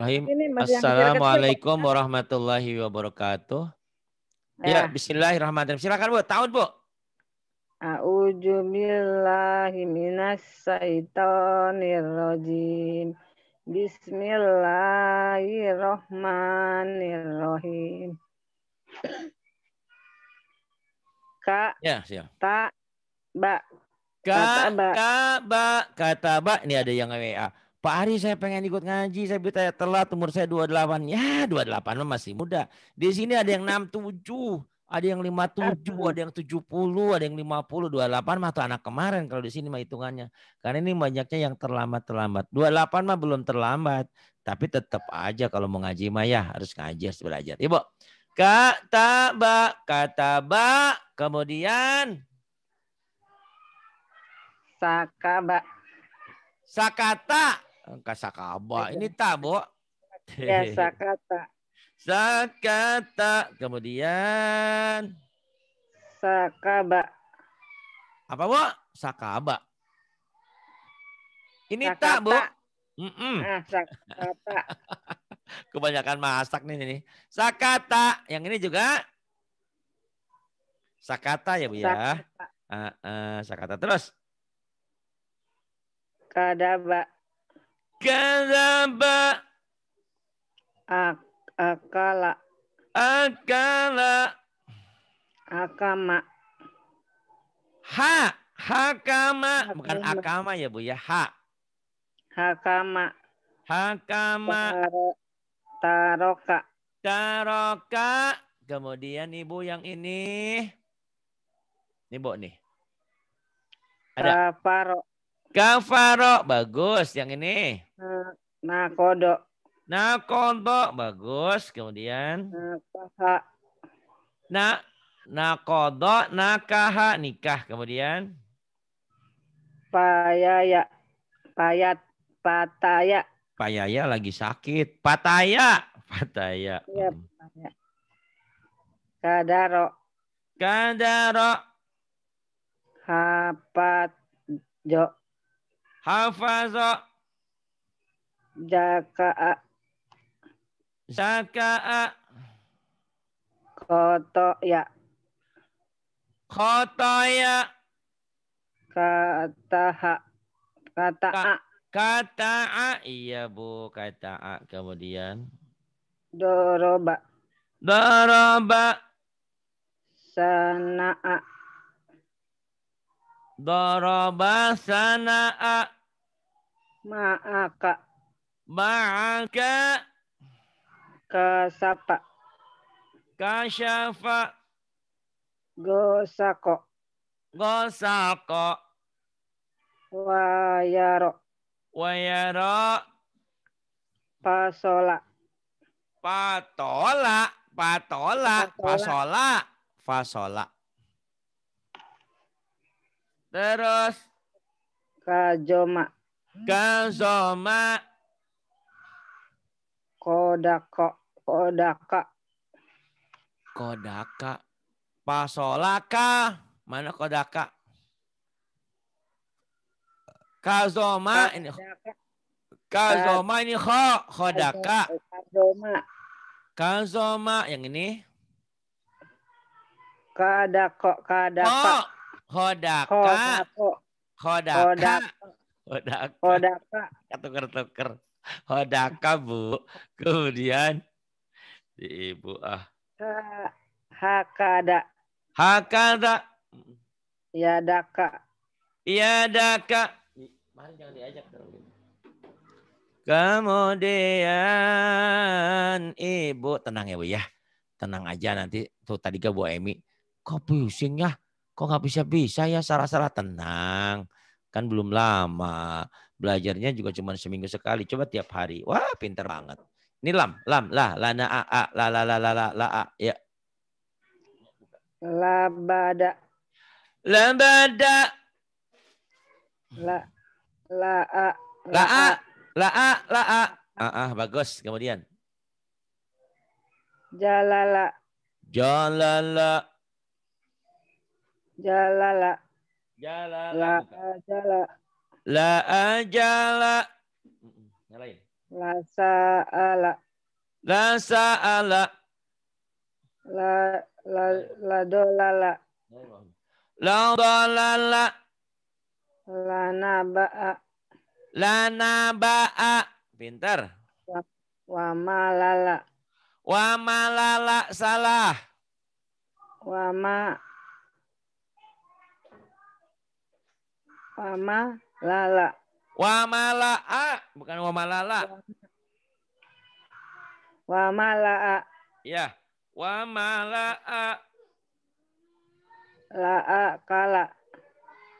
Rahim. Assalamualaikum warahmatullahi wabarakatuh. Ya, ya bismillahirrahmanirrahim. Silakan Bu, tahun Bu. A'udzu billahi minas syaitonir rajim. Bismillahirrahmanirrahim. Kak. Ya, siap. Tak ba. Kata ba. Kata ba. Kata ba. Ini ada yang WA. Pak Ari saya pengen ikut ngaji, saya bilang ya telat umur saya 28. Ya 28 mah masih muda. Di sini ada yang 67, ada yang 57, ada yang 70, ada yang 50, 28 mah tuh anak kemarin kalau di sini mah hitungannya. Karena ini banyaknya yang terlambat-terlambat. 28 mah belum terlambat, tapi tetap aja kalau mau ngaji mah ya harus ngaji, harus belajar. Ibu, kata ba, kata ba, kemudian sakaba. Sakata Kasakaba. Iya. Ini tabo. Ya, sakata. Sakata. Kemudian. Sakaba. Apa, Bu? Sakaba. Ini Sakata. tak, Bu. Mm -mm. Ah, sakata. Kebanyakan masak nih ini. Sakata. Yang ini juga Sakata ya, Bu ya. Sakata. Uh, uh, sakata terus. Kadaba kadaba Ak akala. Akala. Akama. Ha. Hakama. Bukan akama ya Bu ya. Ha. Hakama. Hakama. Taroka. Taroka. Kemudian ibu yang ini. Ini bu nih. Ada. Taparo. Kafaro bagus yang ini. Eh, nakodo. Nakodo bagus. Kemudian nakaha. Eh, Na nakodo nakaha nikah. Kemudian payaya payat pataya. Payaya lagi sakit. Pataya. Pataya. Ya, Kadaro. Kadaro. Hapat jok. Hafaza. Zaka'a. Zaka'a. Kotoya. Kotoya. Kataha. Kata'a. Kata'a. Iya, Bu. Kata'a. Kemudian. Doroba. Doroba. Sana'a. Doroba sana'a. Ma'aka. Ma'aka. Kasapa. Kasyafa. Gosako. Gosako. Wayaro. Wayaro. Pasola. Patola. Patola. pasola, Pasola. Terus kajoma. Kazoma. Kodaka. Kodaka. Kodaka. Pasolaka. Mana kodaka? Kazoma. Ini. Kazoma ini kho. Kodaka. Kazoma. Kazoma. Yang ini? Kadako. Kadako. Ko. Hodaka. Hodaka. Hodaka. Hodaka. Ketuker-tuker. Hodaka, Bu. Kemudian di Ibu ah. Hakada. Hakada. Ya daka. Ya daka. Mari jangan diajak Kemudian ibu tenang ya bu ya, tenang aja nanti tuh tadi ke bu Emi, kok pusing ya? kok nggak bisa bisa ya salah-salah tenang kan belum lama belajarnya juga cuma seminggu sekali coba tiap hari wah pinter banget ini lam lam lah lana a a la la la la la la a ya labada labada la la a la a la a la a ah, ah bagus kemudian jalala jalala Jalala. Jalala. La ajala. La ajala. Yang jala La sa'ala. La sa'ala. La la la dolala. La dolala. La naba'a. La naba'a. Pintar. Wa malala. Wa malala salah. Wa ma Wama lala. a bukan wamalala. a Ya, La Laa kala.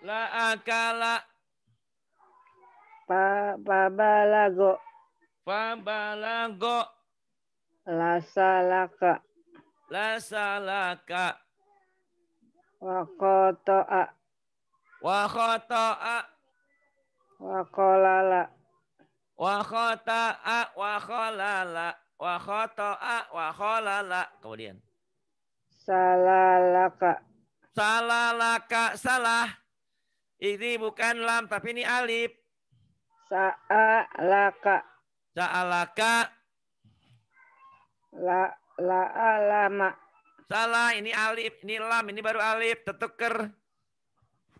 Laa kala. Pa pabalago. Pabalago. Lasalaka. Lasalaka. Wakotoa. Wa khata'a Wa khalala Wa khata'a wa khalala Wa khata'a wa khalala Kemudian. Salalaka. Salalaka salah. Ini bukan lam tapi ini alif. Sa'alaka. Sa'alaka. La la'alama. Salah, ini alif, ini lam, ini baru alif, tetuker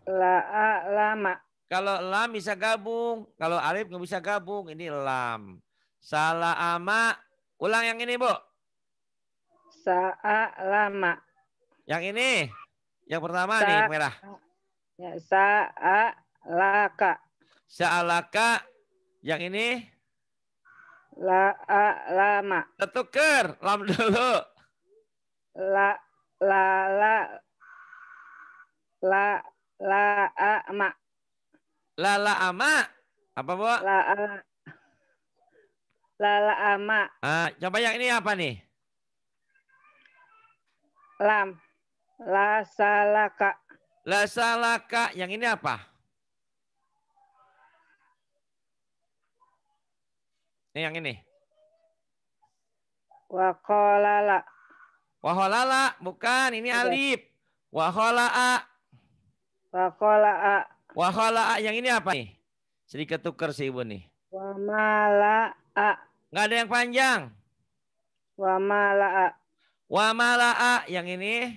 La a, lama. Kalau lam bisa gabung, kalau alif nggak bisa gabung, ini lam. Salah ama. ulang yang ini, Bu. Sa'a lama. Yang ini, yang pertama Sa nih merah. Ya, sa'a laka. Sa'a laka, yang ini La lama. Tetuker. lam dulu. La la la la La a ama. La la ama. Apa, Bu? La a. La la ama. Ah, coba yang ini apa nih? Lam. La salaka. La salaka. Yang ini apa? Ini yang ini. Wakolala. Waholala bukan ini alif. alif. Waholaa Wakola'a. Wakola'a yang ini apa nih? Sedikit tuker sih ibu nih. Wamala'a. Nggak ada yang panjang. Wamala'a. Wamala'a yang ini.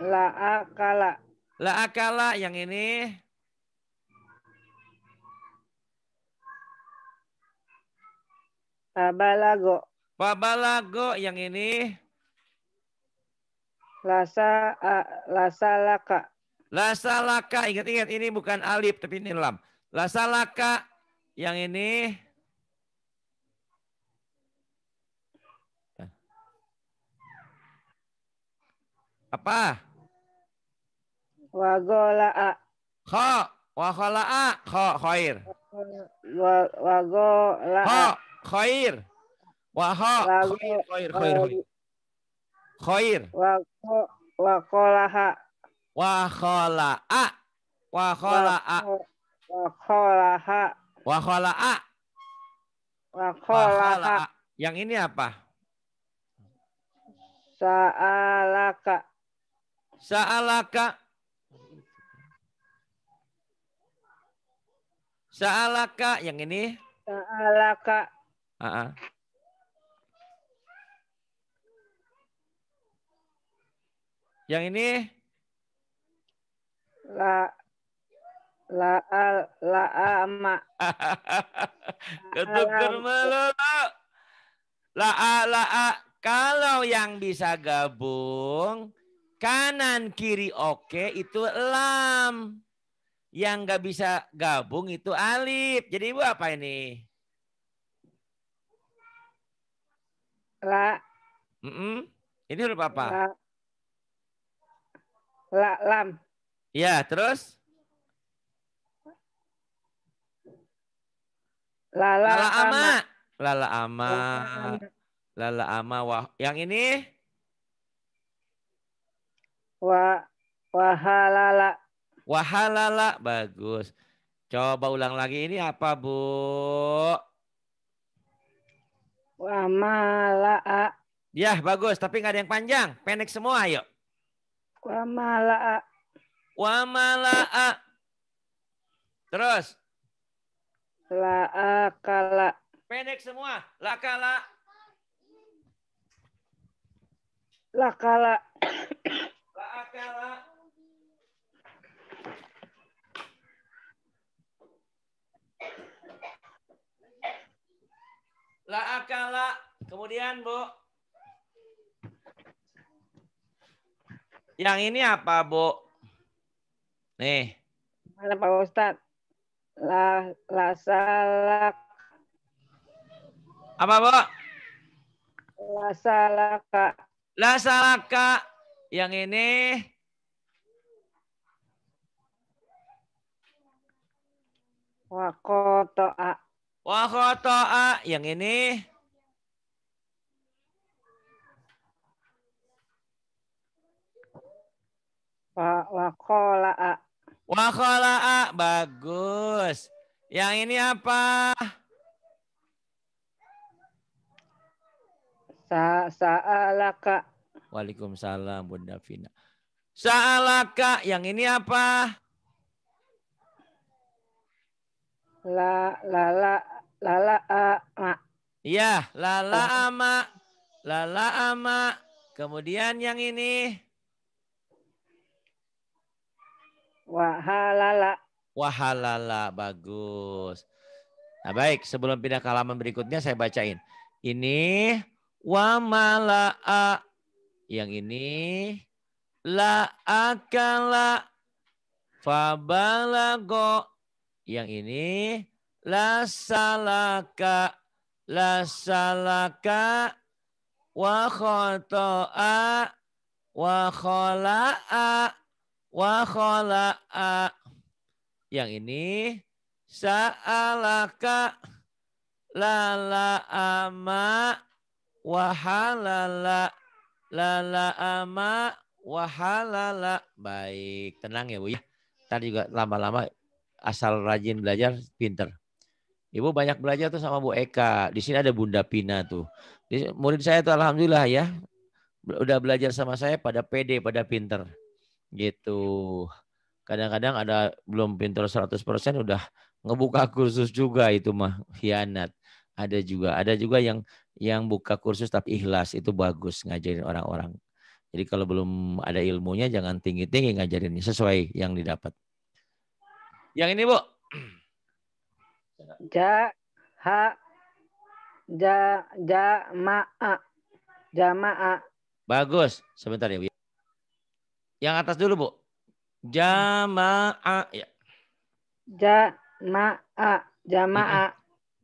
Laakala. Laakala yang ini. Pabalago. Pabalago yang ini. Lasa laka. Lasa laka. Ingat-ingat ini bukan alif tapi ini lam. laka yang ini apa? Wagolaa. Kho. Wagolaa. Kho. Khoir. Wagolaa. Kho. Khoir. Waho. Khoir. Khoir. Khoir. Khair. Wako, wakolaha. Wakola'a. Wakola'a. Wakolaha. Wakola'a. a Yang ini apa? Sa'alaka. Sa'alaka. Sa'alaka. Yang ini? Sa'alaka. Uh -uh. Yang ini la la la ama. Ketuker melulu. La la kalau yang bisa gabung kanan kiri oke okay, itu lam. Yang nggak bisa gabung itu alif. Jadi ibu apa ini? La. Mm -mm. Ini huruf apa? La. La, lam. Iya, terus? Lala, lala ama. ama. Lala ama. Lala ama. Wah, yang ini? Wa wahalala. Wahalala, bagus. Coba ulang lagi ini apa, Bu? Wamalaa. Ya, bagus, tapi nggak ada yang panjang. Pendek semua, Ayo. Wamala'a. Wamala'a. Terus. La'akala. Pendek semua. La'akala. La'akala. La'akala. La'akala. Kemudian, Bu. Yang ini apa, Bu? Nih. Mana Pak Ustad? La, la salak. Apa, Bu? La salaka. La salaka. Yang ini Wakotoa. Wakotoa. Yang ini? Wakolaa. Wakolaa, bagus. Yang ini apa? Sa Sa'alaka. Waalaikumsalam, Bunda Fina. Sa'alaka, yang ini apa? La lala lala ama. Iya, lala ama. Lala ama. Kemudian yang ini Wahalala. Wahalala, bagus. Nah baik, sebelum pindah ke halaman berikutnya saya bacain. Ini wamalaa. Yang ini la akala fabalago. Yang ini lasalaka lasalaka la salaka wa khata'a wa khala'a wa a, Yang ini sa'alaka lala ama wahalala lala ama wahalala. Baik, tenang ya Bu ya. Tadi juga lama-lama asal rajin belajar pinter. Ibu banyak belajar tuh sama Bu Eka. Di sini ada Bunda Pina tuh. Di, murid saya tuh alhamdulillah ya. Udah belajar sama saya pada PD, pada pinter gitu kadang-kadang ada belum pintar 100% udah ngebuka kursus juga itu mah hianat ada juga ada juga yang yang buka kursus tapi ikhlas itu bagus ngajarin orang-orang jadi kalau belum ada ilmunya jangan tinggi-tinggi ngajarin sesuai yang didapat yang ini bu ja ha ja jama'a jama'a bagus sebentar ya bu yang atas dulu, Bu. Jama'a ya. Jama'a, jama'a.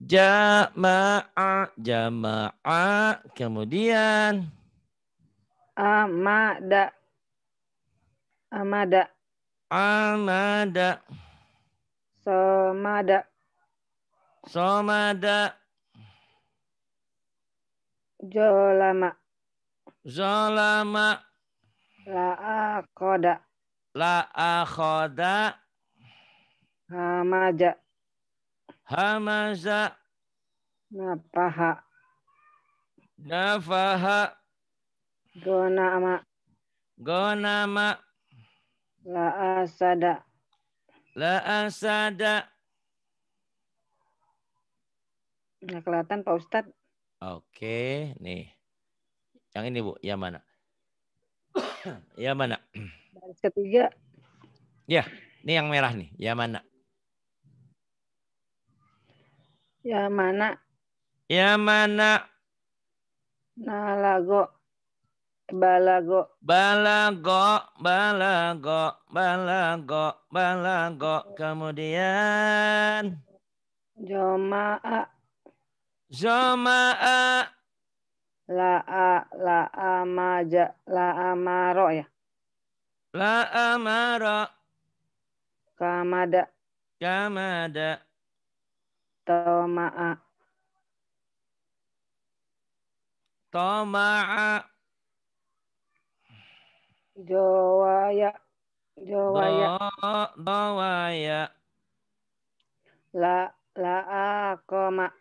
Jama'a, jama'a. Kemudian amada. Amada. Amada. Somada. Somada. Zolama. Zolama. La akoda. La akoda. Hamaja. Hamaza. Napaha. Nafaha. Gonama. Gonama. La asada. La asada. Nggak kelihatan Pak Ustadz. Oke, nih. Yang ini Bu, yang mana? ya mana? Baris ketiga. Ya, ini yang merah nih. Ya mana? Ya mana? Ya mana? Nalago. Balago. Balago, balago, balago, balago. Kemudian. Joma'a. Joma'a la a, la a amaja la a amaro ya la a amaro kamada kamada tomaa tomaa jawaya jawaya jawaya la la akoma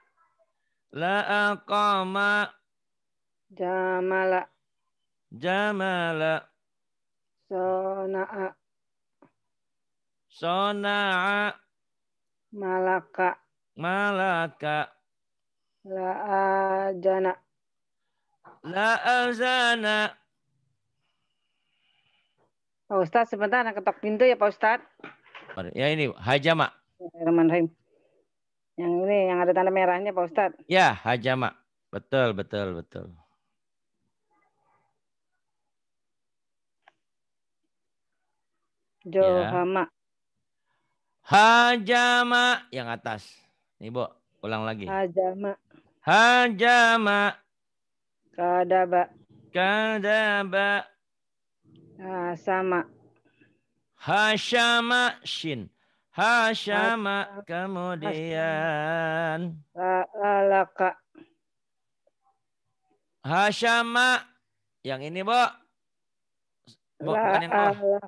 la a akoma Jamala. Jamala. Sona'a. Sona'a. Malaka. Malaka. La'ajana. La'azana. Pak Ustadz sebentar anak ketok pintu ya Pak Ustadz. Ya ini hajama. Bismillahirrahmanirrahim. Yang ini yang ada tanda merahnya Pak Ustadz. Ya hajama. Betul, betul, betul. Johama. Ya. Hajama yang atas. Nih, Bu, ulang lagi. Hajama. Hajama. Kadaba. Kadaba. sama. Hasyama shin. Hasyama kemudian. Alaka. Hasyama yang ini, Bu. Bu, bukan yang bawah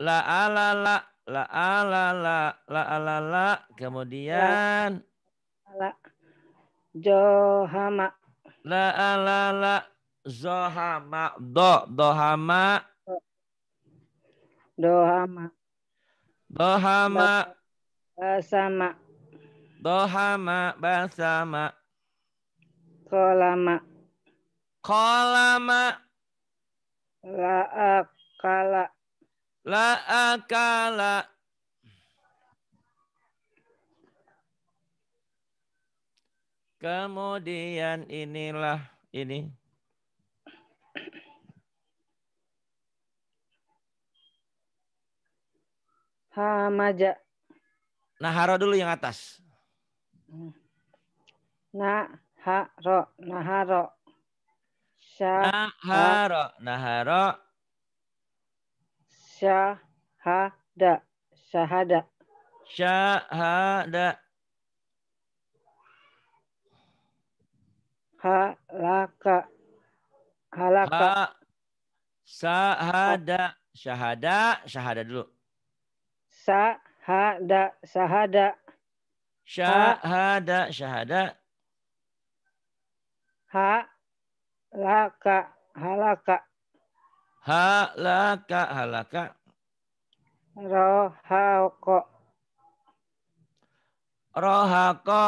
la ala la la ala la la ala la kemudian la johama la ala la zohama do dohama dohama dohama basama dohama basama kolama kolama la kala La akala. Kemudian inilah ini. Hamaja. Nah, haro dulu yang atas. Hmm. Nah, haro, nah, haro, nah, haro. Syahada. Syahada. Syahada. Halaka. Halaka. Ha. syahada Syahada. Syahada dulu. syahada syahada Syahada. Syahada. Ha. Laka. Halaka. Halaka halaka. Rohako. Rohako.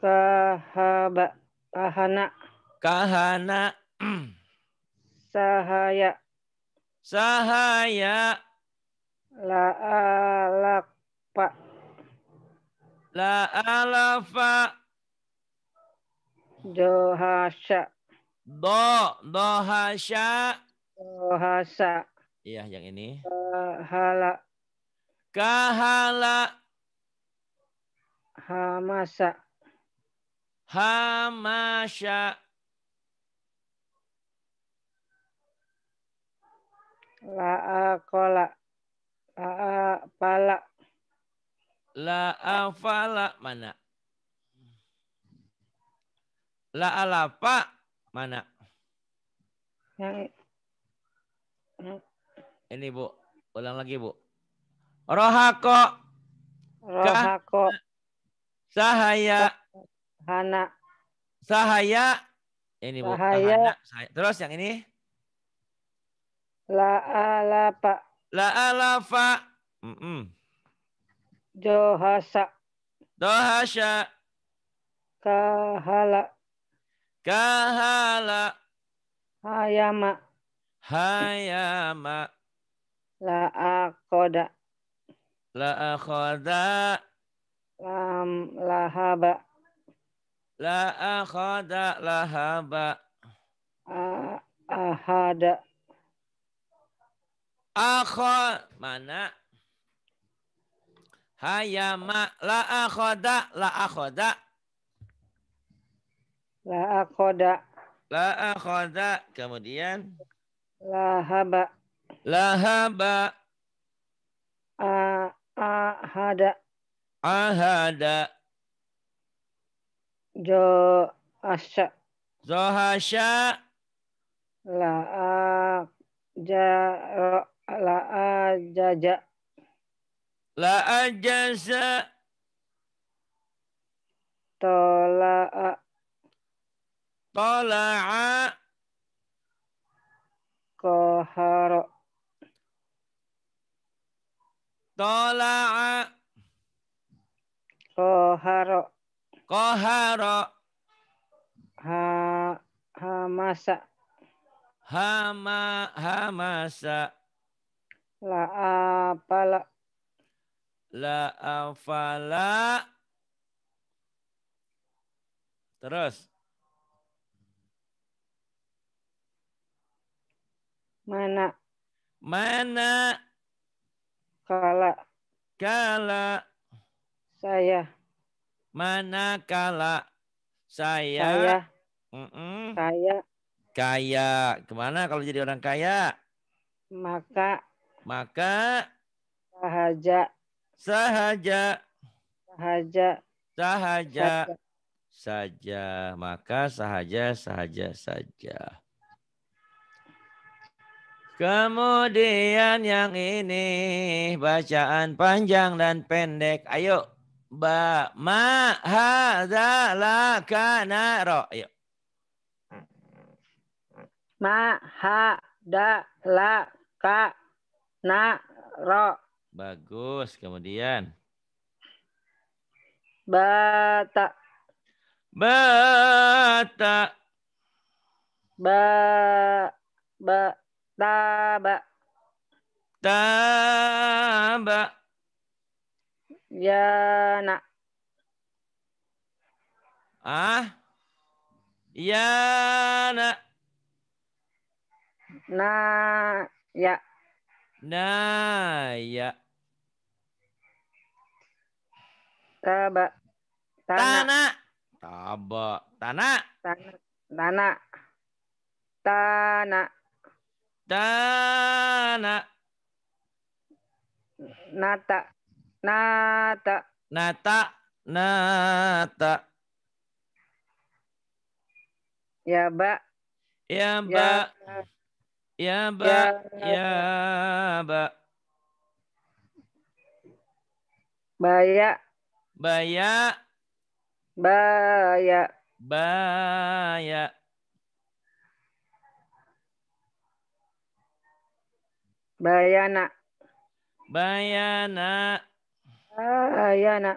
Kahaba. Kahana. Kahana. Sahaya. Sahaya. La'alakpa. La'alafa. Johasya. Do, Do hasya. Iya, yang ini. Kahala. Kahala. Hamasa. Hamasya. pala. La'a La'afala. Mana? La'a La'alapa. Mana? Yang ini Bu, ulang lagi Bu. Rohako. Rohako. Sahaya. Hana. Sahaya. Ini Bu. Sahaya. Sahaya. Terus yang ini? La pak. La alafa. Mm -mm. Johasa. Kahala. Kahala. Hayama. Hayama. La akoda. La akhoda. Lam lahaba. La akhoda lahaba. A ahada. Aku mana? Hayama la akhoda la akhoda. La akhoda. La akhoda. Kemudian. La haba. La haba. A hada, ahada. Ahada. Jo asya. Zohasya. La ja la ajaja. La ajasa, Tola tola'a Kohara tola'a Kohara Kohara Ha Hamasa Hama Hamasa La apala La afala Terus Mana? Mana? Kala. Kala. Saya. Mana kala saya? Saya. Mm -mm. Saya. Kaya. Kemana kalau jadi orang kaya? Maka. Maka. Sahaja. Sahaja. Sahaja. Sahaja. sahaja. Saja. Maka sahaja, sahaja, saja. Kemudian yang ini bacaan panjang dan pendek. Ayo ba ma ka na naro. Ayo. Ma ha da la ka na ro. Bagus. Kemudian bata bata ba ba Taba. Taba. Ya nak. Ah. Yana. nak. Na ya. Na ya. Taba. Tana. Taba. Tana. Tana. Tana. Tana. Dana. Nata. Nata. Nata. Nata. Ya, Mbak. Ya, Mbak. Ya, Mbak. Ya, Mbak. Ya. Ya, Baya. Baya. Baya. Baya. Bayana. Bayana. Bayana.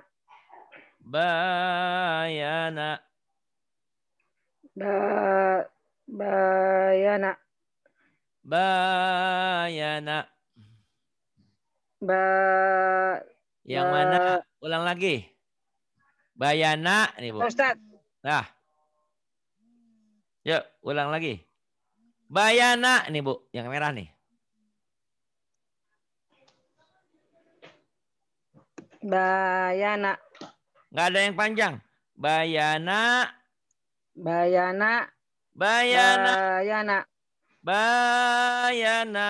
Bayana. Bayana, bayana. Bayana. Ba yang mana? Ulang lagi. Bayana nih, Bu. Ustaz. Nah. Yuk, ulang lagi. Bayana nih, Bu, yang merah nih. Bayana. Nggak ada yang panjang. Bayana. Bayana. Bayana. Bayana. Bayana.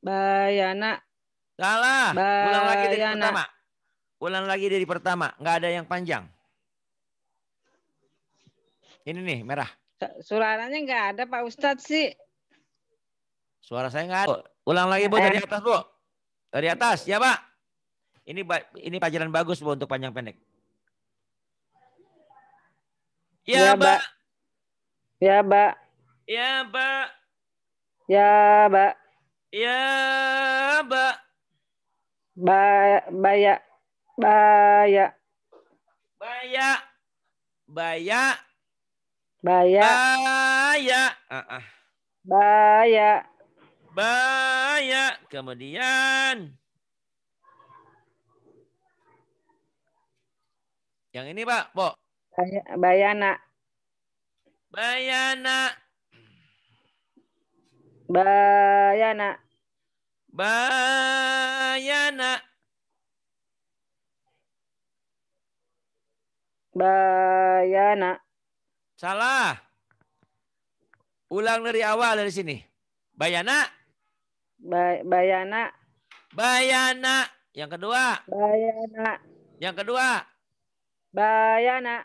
Bayana. Salah. Ulang lagi dari pertama. Ulang lagi dari pertama. Nggak ada yang panjang. Ini nih merah. Suaranya nggak ada Pak Ustadz sih. Suara saya nggak ada. Ulang lagi Bu eh. dari atas Bu. Dari atas ya Pak. Ini ini pelajaran bagus Bu untuk panjang pendek. Ya, pak Ya pak Ya pak Ya pak Ya pak ya, Ba baya baya baya baya Baya. Baya. Ah, ah. Baya. Baya. Kemudian. Yang ini Pak, Bayana. Bayana. Bayana. Bayana. Bayana. Bayana. Salah. Ulang dari awal dari sini. Bayana. Ba bayana. Bayana. Yang kedua. Bayana. Yang kedua. Bayana.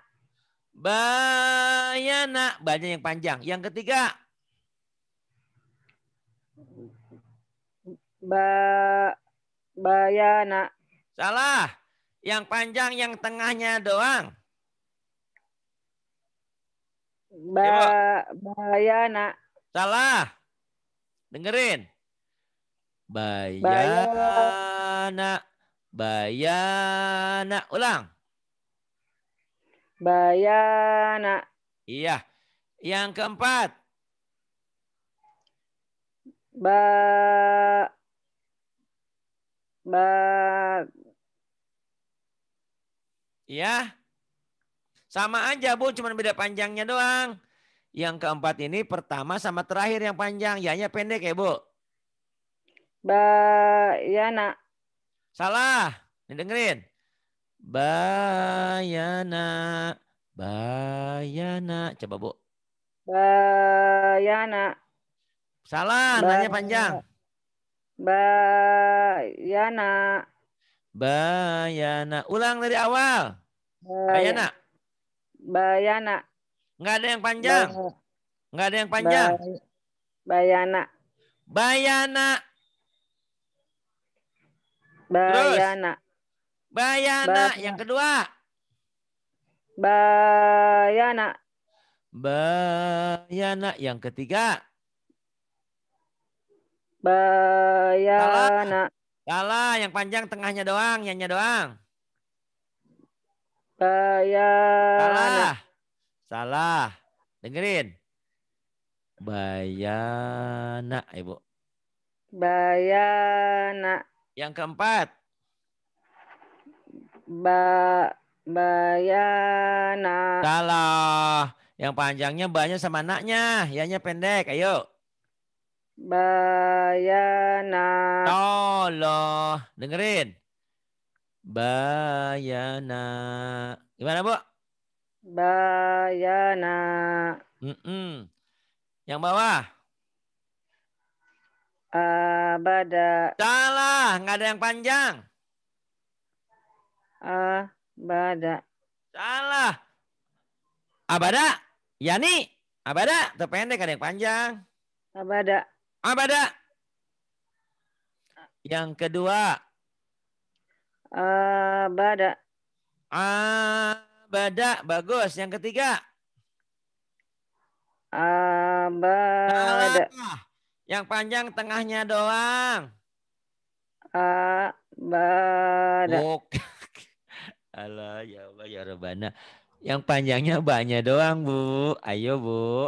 Bayana. Banyak yang panjang. Yang ketiga. Ba bayana. Salah. Yang panjang yang tengahnya doang. Iya, ba Bayana. Salah. Dengerin. Bayana. Bayana. Ulang. Bayana. Iya. Yang keempat. Ba Ba Iya. Sama aja bu, cuma beda panjangnya doang. Yang keempat ini pertama sama terakhir yang panjang. Ya-nya ya pendek ya bu. Bayana. Salah. Nih dengerin. Bayana. Bayana. Coba bu. Bayana. Salah, ba nanya panjang. Bayana. Bayana. Ulang dari awal. Bayana. Bayana. Bayana. Enggak ada yang panjang. Enggak ada yang panjang. Bayana. Bayana. Bayana. Bayana. Yang kedua. Bayana. Bayana. Yang ketiga. Bayana. Kalah. Kalah Yang panjang tengahnya doang. yangnya doang. Saya salah. Salah. Dengerin. Bayana, Ibu. Eh, bayana. Yang keempat. Ba bayana. Salah. Yang panjangnya banyak sama anaknya, yanya pendek. Ayo. Bayana. Tolong. Dengerin. Bayana. Gimana, Bu? Bayana. Mm-mm. Yang bawah? Abada. Salah, nggak ada yang panjang. Abada. Salah. Abada. Yani. Abada. Terpendek ada yang panjang. Abada. Abada. Yang kedua. Abada. bada. bagus. Yang ketiga. Abada. yang panjang tengahnya doang. Abada. bada. Allah ya Allah ya Rabbana. Yang panjangnya banyak doang, Bu. Ayo, Bu.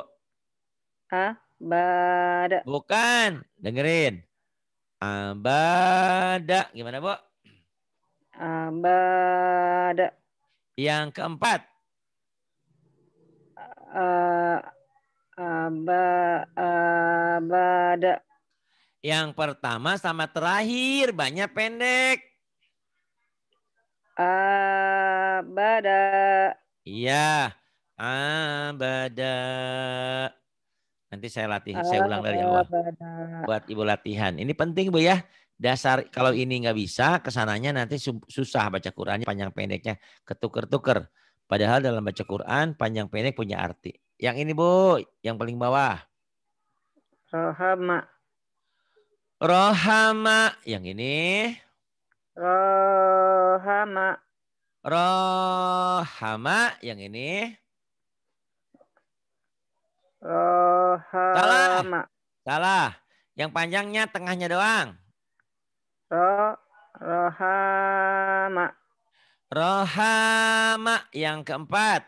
Abada. Bukan, dengerin. Abada. Gimana, Bu? Abada. Yang keempat. Uh, eh, aba, abada. Yang pertama sama terakhir banyak pendek. Abada. Iya. Abada. Nanti saya latih, saya ulang ya, dari awal. Buat Ibu latihan. Ini penting Bu ya dasar kalau ini nggak bisa kesananya nanti susah baca Qurannya panjang pendeknya ketuker-tuker padahal dalam baca Quran panjang pendek punya arti yang ini bu yang paling bawah rohama rohama yang ini rohama rohama yang ini rohama salah salah yang panjangnya tengahnya doang Ro, rohama. Rohama yang keempat.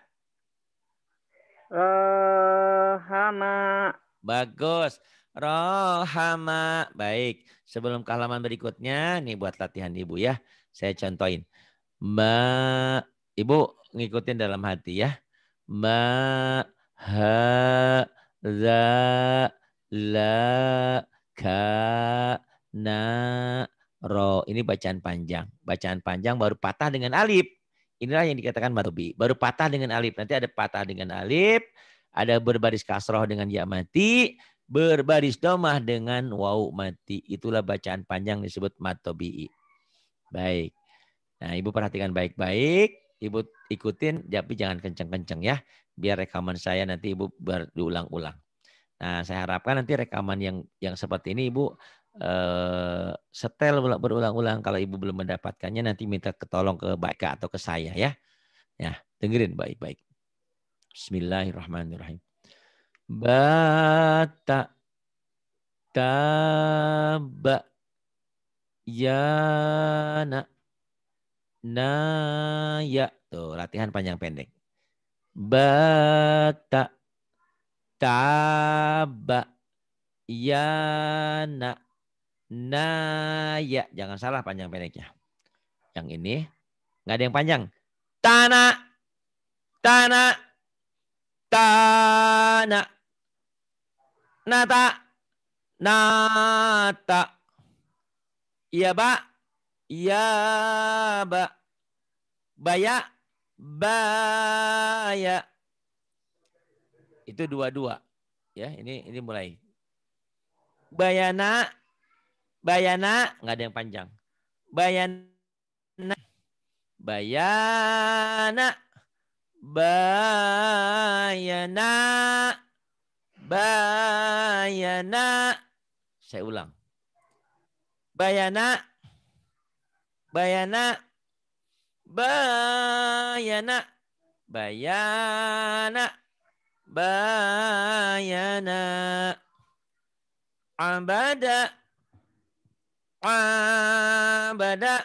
Rohama. Bagus. Rohama. Baik. Sebelum ke halaman berikutnya, nih buat latihan ibu ya. Saya contohin. Ma, ibu ngikutin dalam hati ya. Ma, ha, za, la, ka, na, ro. Ini bacaan panjang. Bacaan panjang baru patah dengan alif. Inilah yang dikatakan matobi Baru patah dengan alif. Nanti ada patah dengan alif. Ada berbaris kasroh dengan ya mati. Berbaris domah dengan wau mati. Itulah bacaan panjang disebut matobi Baik. Nah, Ibu perhatikan baik-baik. Ibu ikutin, tapi jangan kenceng-kenceng ya. Biar rekaman saya nanti Ibu berulang-ulang. Nah, saya harapkan nanti rekaman yang yang seperti ini Ibu Eh, setel berulang-ulang kalau ibu belum mendapatkannya nanti minta ketolong ke Baika atau ke saya ya. Ya, dengerin baik-baik. Bismillahirrahmanirrahim. Bata taba yana naya. Tuh, latihan panjang pendek. Bata taba nak Naya. Jangan salah panjang pendeknya. Yang ini nggak ada yang panjang. Tanah, tanah, tanah, nata, nata. Iya pak, iya pak. Baya, baya. Itu dua-dua. Ya, ini ini mulai. Bayana, Bayana nggak ada yang panjang. Bayana Bayana Bayana Bayana Saya ulang. Bayana Bayana Bayana Bayana Bayana Abada abada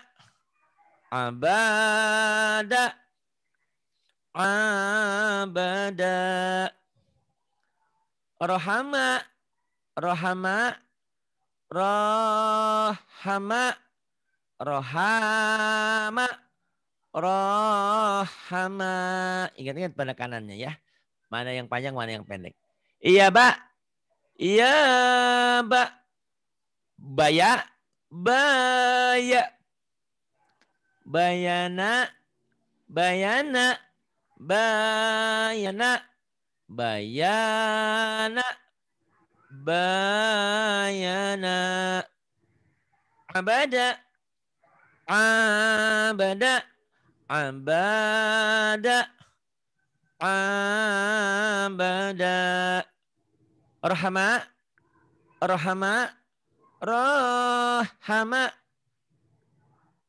abada abada rohama rohama rohama rohama rohama ingat-ingat pada kanannya ya mana yang panjang mana yang pendek iya pak, iya pak, bayak ya baya bayana bayana bayana bayana bayana abada abada abada abada rahma rahma Rohama,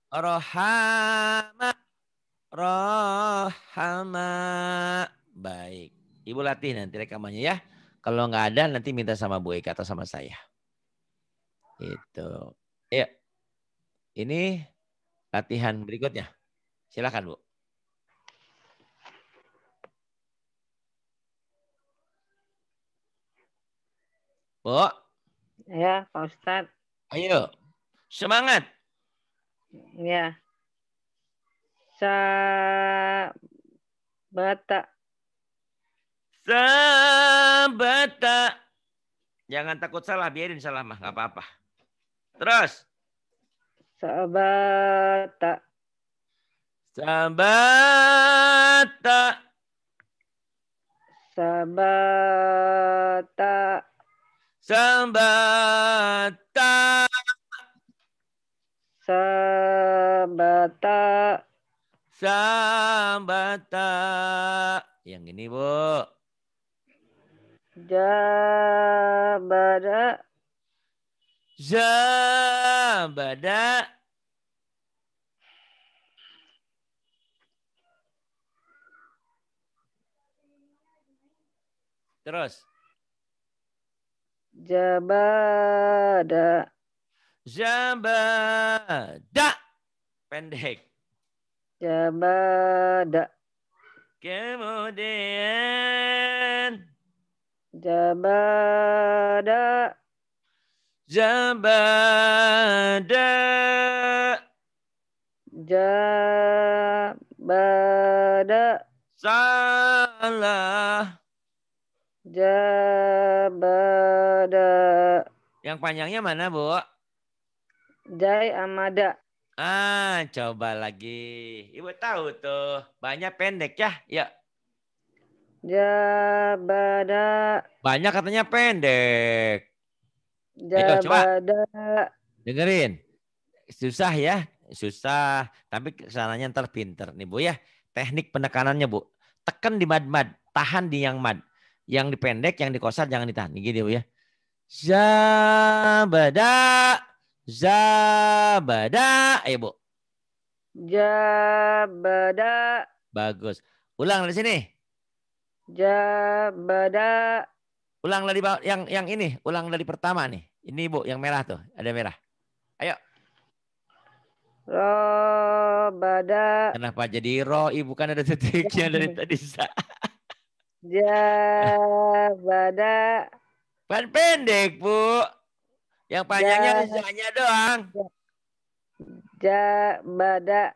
Rohama, Rohama, Baik. Ibu latih nanti rekamannya ya. Kalau nggak ada nanti minta sama Bu Eka atau sama saya. Itu. Ya. Ini latihan berikutnya. Silakan, Bu. Bu. Ya, Pak Ustad. Ayo, semangat. Ya. Sa bata. Sabata. Jangan takut salah, biarin salah mah, nggak apa-apa. Terus. Sabata. Sabata. Sabata. Sambata, sambata, sambata. Yang ini, Bu. Jabada. Jabada. Terus. Jabada. Jabada. Pendek. Jabada. Kemudian. Jabada. Jabada. Jabada. Salah. Jabada. Yang panjangnya mana, Bu? Jai Amada. Ah, coba lagi. Ibu tahu tuh, banyak pendek ya. Ya. Jabada. Banyak katanya pendek. Jabada. Ayo, coba. Dengerin. Susah ya, susah. Tapi kesananya ntar pinter nih Bu ya. Teknik penekanannya Bu. Tekan di mad-mad, tahan di yang mad yang dipendek, yang dikosar jangan ditahan. Gitu ya. Zabada, zabada. Ayo Bu. Jabada. Bagus. Ulang dari sini. Jabada. Ulang dari yang yang ini, ulang dari pertama nih. Ini Bu yang merah tuh, ada merah. Ayo. Ro bada. Kenapa jadi ro? Ibu kan ada titiknya dari tadi. Jabada. Pan pendek, Bu. Yang panjangnya hanya doang. Jabada.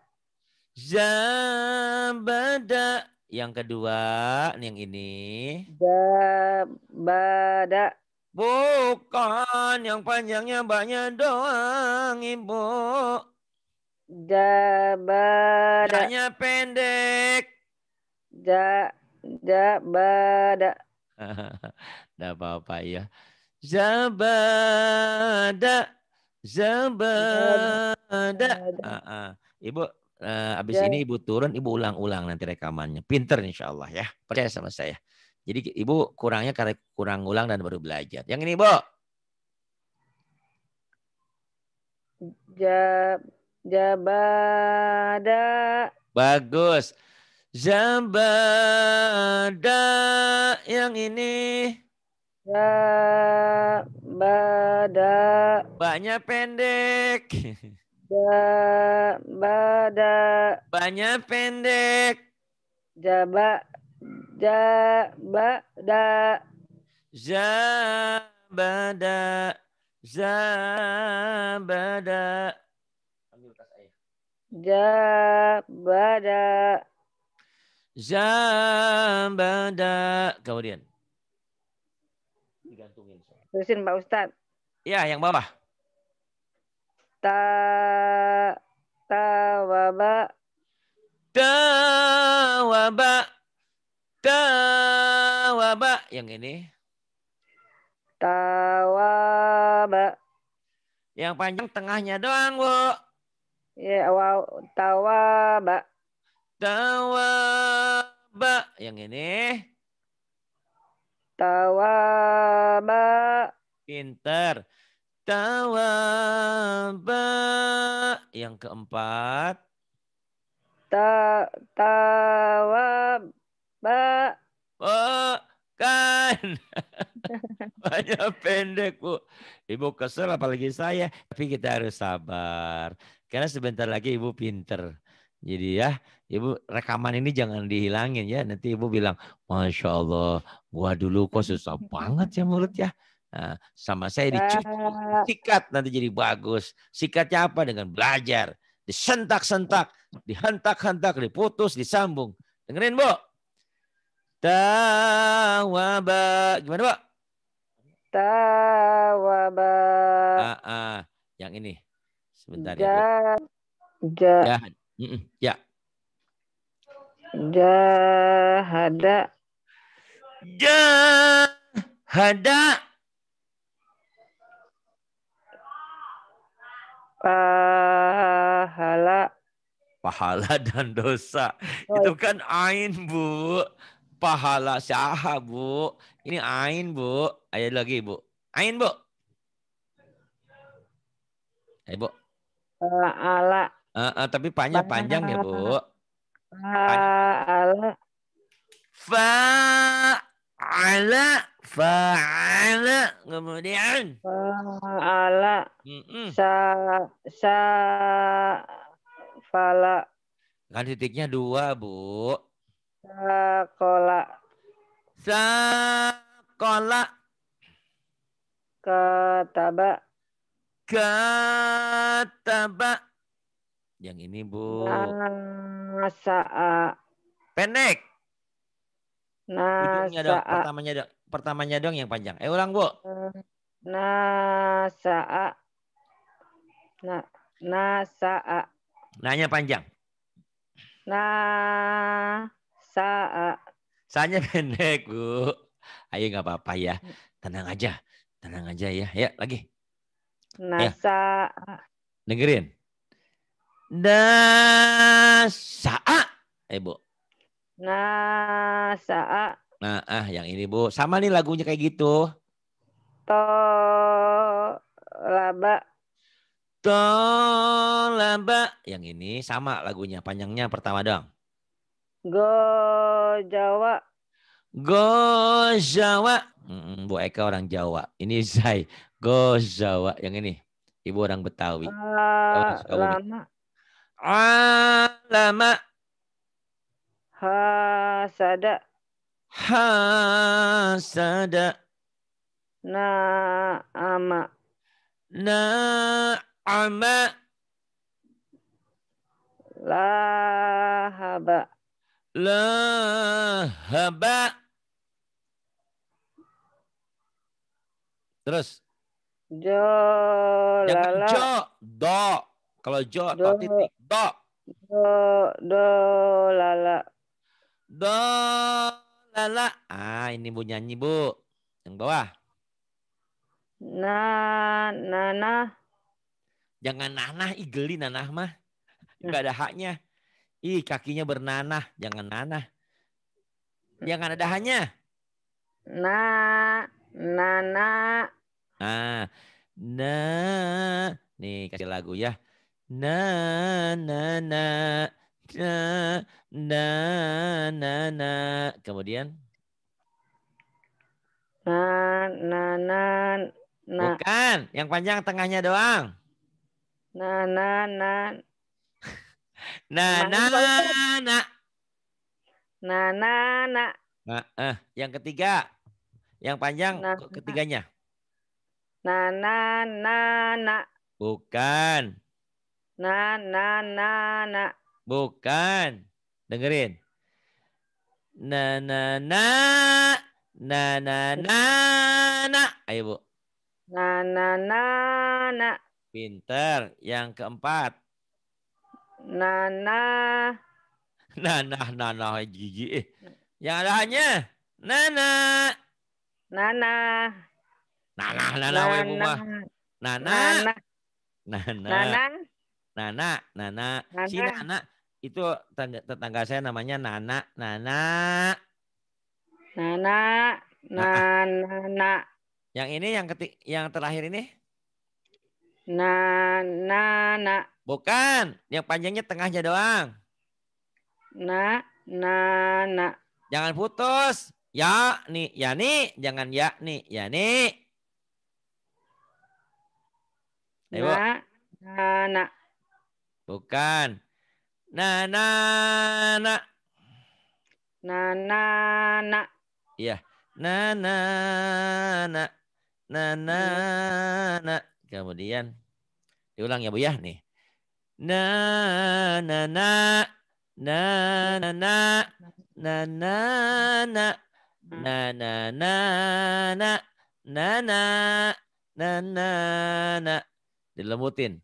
Jabada. Yang kedua, yang ini. Jabada. Bukan, yang panjangnya banyak doang, Ibu. Jabada. Hanya pendek. Ja Jabada. Tidak apa-apa ya. Jabada. Jabada. Ah, ah. Ibu, eh, abis Jabada. ini ya. ibu turun, ibu ulang-ulang nanti rekamannya. Pinter insya Allah ya. Percaya sama saya. Jadi ibu kurangnya karena kurang ulang dan baru belajar. Yang ini ibu. Jab, jabada. Bagus jabada yang ini. jabada Banyak pendek. jabada Banyak pendek. Jaba. Jabada. Zabada. Zabada. Jabada. Zambada. Kemudian. Digantungin. Terusin Pak Ustad. Ya, yang bawah. Ta tawaba. Tawaba. Tawaba. Yang ini. Tawaba. Yang panjang tengahnya doang, Bu. Ya, wow, tawaba. Tawaba. Yang ini. Tawaba. Pinter. Tawaba. Yang keempat. Ta tawaba. Bukan. Banyak pendek, Bu. Ibu kesel apalagi saya. Tapi kita harus sabar. Karena sebentar lagi Ibu pinter. Jadi ya, Ibu rekaman ini jangan dihilangin ya. Nanti Ibu bilang, Masya Allah, gua dulu kok susah banget ya mulut ya. Nah, sama saya iya. dicuci, sikat nanti jadi bagus. Sikatnya apa? Dengan belajar. Disentak-sentak, dihentak-hentak, diputus, disambung. Dengerin, Bu. Tawaba. Gimana, Bu? Tawaba. Ah, ah. Yang ini. Sebentar ya, Bu. Ja. Jahat ya. Mm -mm. Ya. Jahada. Jahada. Pahala. Pahala dan dosa. Oh. Itu kan ain, Bu. Pahala syaha, Bu. Ini ain, Bu. Ayo lagi, Bu. Ain, Bu. Ayo, Bu. ala Uh, uh, tapi panjang panjang ya bu. Faala. Faala. Faala. Kemudian. Faala. Sa sa fala. Kan titiknya dua bu. Sakola. Sakola. Kataba. Kataba. Yang ini Bu. Nasa Pendek. Nah, dong, pertamanya dong, pertamanya dong yang panjang. Eh ulang Bu. Nasa. Nah, nasaa. Nanya panjang. Nasa. Sanya pendek, Bu. Ayo nggak apa-apa ya. Tenang aja. Tenang aja ya. Ya, lagi. Ya. Nasa. Ya. Dengerin nasaa eh bu nasaa nah ah yang ini bu sama nih lagunya kayak gitu to laba to laba yang ini sama lagunya panjangnya pertama dong go jawa go jawa Hmm, bu Eka orang Jawa ini Zai go jawa yang ini ibu orang Betawi uh, lama alama hasada hasada naama naama lahaba lahaba terus jo lala jo do kalau jo atau titik do. Do do lala. Do lala. Ah, ini Bu nyanyi, Bu. Yang bawah. Na Na na. Jangan nanah igeli nanah mah. Enggak ya. ada haknya. Ih, kakinya bernanah, jangan nanah. Jangan ada haknya Na Na na. Ah, na. Nih kasih lagu ya na na na na na na na kemudian na na na na bukan yang panjang tengahnya doang na na na na na na na na na nah, eh. yang ketiga yang panjang na, ketiganya na na na na bukan Na na na na. Bukan. Dengerin. Na na na na na na na. Ayo, Bu. Na na na na. Pinter. Yang keempat. Na na. nana. na na na gigi. Eh. Yang ada hanya Nana. Nana. Nana, Nana, Nana. Nana. Nana. Nana. Nana. Nana, Nana, Nana. si Nana itu tetangga, tetangga saya namanya Nana, Nana. Nana, Nana, ah. Nana. Yang ini yang ketik yang terakhir ini? Nana, Nana. Bukan, yang panjangnya tengahnya doang. Nana, Nana. Jangan putus. Ya, nih ya, nih Jangan ya, nih ya, nih Ayo. Nana. Bukan. Na na na. Na na na. Iya. Na na na. Iya. Na na na. Kemudian diulang ya Bu ya nih. Na na na. Na na na. Na na na. Na na na na. Na na na na na. Dilemutin.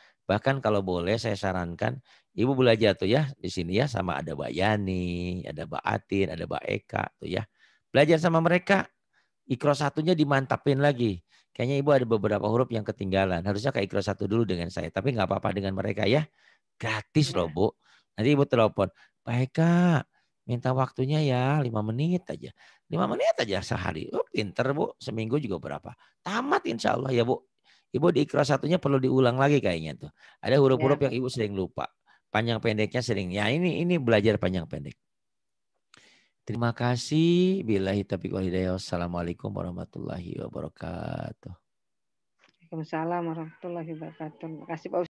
Bahkan kalau boleh saya sarankan ibu belajar tuh ya di sini ya sama ada Mbak Yani, ada Mbak Atin, ada Mbak Eka tuh ya. Belajar sama mereka ikro satunya dimantapin lagi. Kayaknya ibu ada beberapa huruf yang ketinggalan. Harusnya kayak ikro satu dulu dengan saya. Tapi nggak apa-apa dengan mereka ya. Gratis loh iya. bu. Nanti ibu telepon. Pak Eka, minta waktunya ya lima menit aja. lima menit aja sehari. Oh, pinter bu, seminggu juga berapa. Tamat insyaallah ya bu. Ibu di satunya perlu diulang lagi kayaknya tuh. Ada huruf-huruf ya. yang ibu sering lupa. Panjang pendeknya sering. Ya ini ini belajar panjang pendek. Terima kasih. Bila taufiq wal Assalamualaikum warahmatullahi wabarakatuh. Waalaikumsalam warahmatullahi wabarakatuh. Terima kasih Pak